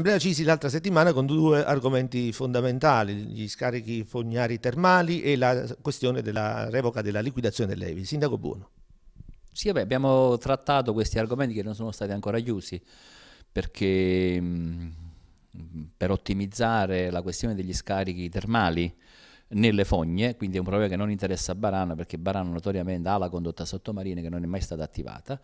L'Assemblea Cisi l'altra settimana con due argomenti fondamentali, gli scarichi fognari termali e la questione della revoca della liquidazione dell'EVI. Sindaco Buono. Sì, beh, abbiamo trattato questi argomenti che non sono stati ancora chiusi, perché mh, mm, per ottimizzare la questione degli scarichi termali, nelle fogne, quindi è un problema che non interessa Barano perché Barano notoriamente ha la condotta sottomarina che non è mai stata attivata.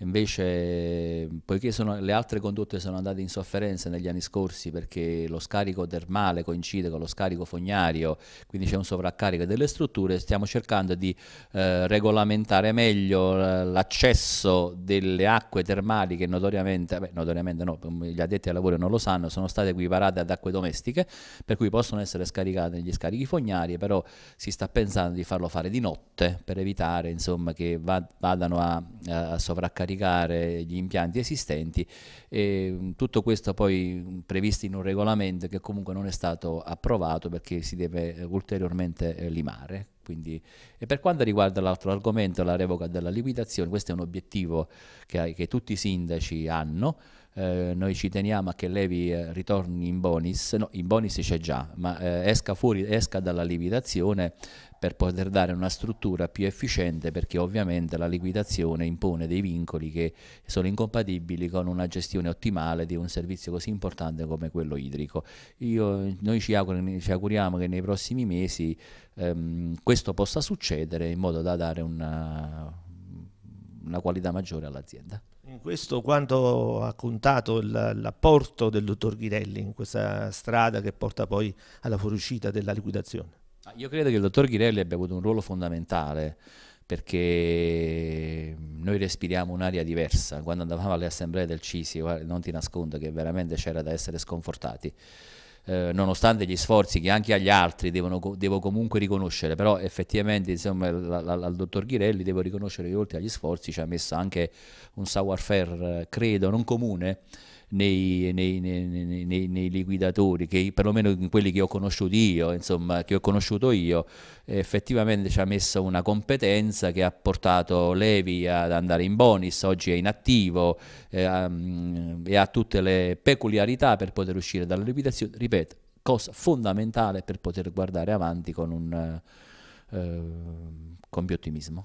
Invece, poiché sono, le altre condotte sono andate in sofferenza negli anni scorsi perché lo scarico termale coincide con lo scarico fognario, quindi c'è un sovraccarico delle strutture, stiamo cercando di eh, regolamentare meglio eh, l'accesso delle acque termali che notoriamente, beh, notoriamente no, gli addetti ai lavori non lo sanno, sono state equiparate ad acque domestiche, per cui possono essere scaricate negli scarichi fognari balneari, però si sta pensando di farlo fare di notte per evitare insomma, che vadano a a sovraccaricare gli impianti esistenti e tutto questo poi previsto in un regolamento che comunque non è stato approvato perché si deve eh, ulteriormente eh, limare. Quindi, e per quanto riguarda l'altro argomento, la revoca della liquidazione, questo è un obiettivo che, che tutti i sindaci hanno, eh, noi ci teniamo a che Levi eh, ritorni in bonis, no, in bonis c'è già, ma eh, esca, fuori, esca dalla liquidazione per poter dare una struttura più efficiente perché ovviamente la liquidazione impone dei vincoli che sono incompatibili con una gestione ottimale di un servizio così importante come quello idrico. Io, noi ci, auguriamo, ci auguriamo che nei prossimi mesi ehm, questo possa succedere in modo da dare una, una qualità maggiore all'azienda. In questo quanto ha contato l'apporto del dottor Ghirelli in questa strada che porta poi alla fuoriuscita della liquidazione? Io credo che il dottor Ghirelli abbia avuto un ruolo fondamentale perché noi respiriamo un'aria diversa. Quando andavamo alle assemblee del CISI, non ti nascondo che veramente c'era da essere sconfortati. Eh, nonostante gli sforzi che anche agli altri devono, devo comunque riconoscere, però effettivamente insomma, la, la, al dottor Ghirelli devo riconoscere che oltre agli sforzi ci ha messo anche un savoir faire, eh, credo, non comune, nei, nei, nei, nei guidatori, che perlomeno in quelli che ho conosciuto io, insomma, che ho conosciuto io, effettivamente ci ha messo una competenza che ha portato Levi ad andare in bonus, oggi è inattivo eh, um, e ha tutte le peculiarità per poter uscire dalla liquidazione, ripeto, cosa fondamentale per poter guardare avanti con un... Eh, con più ottimismo.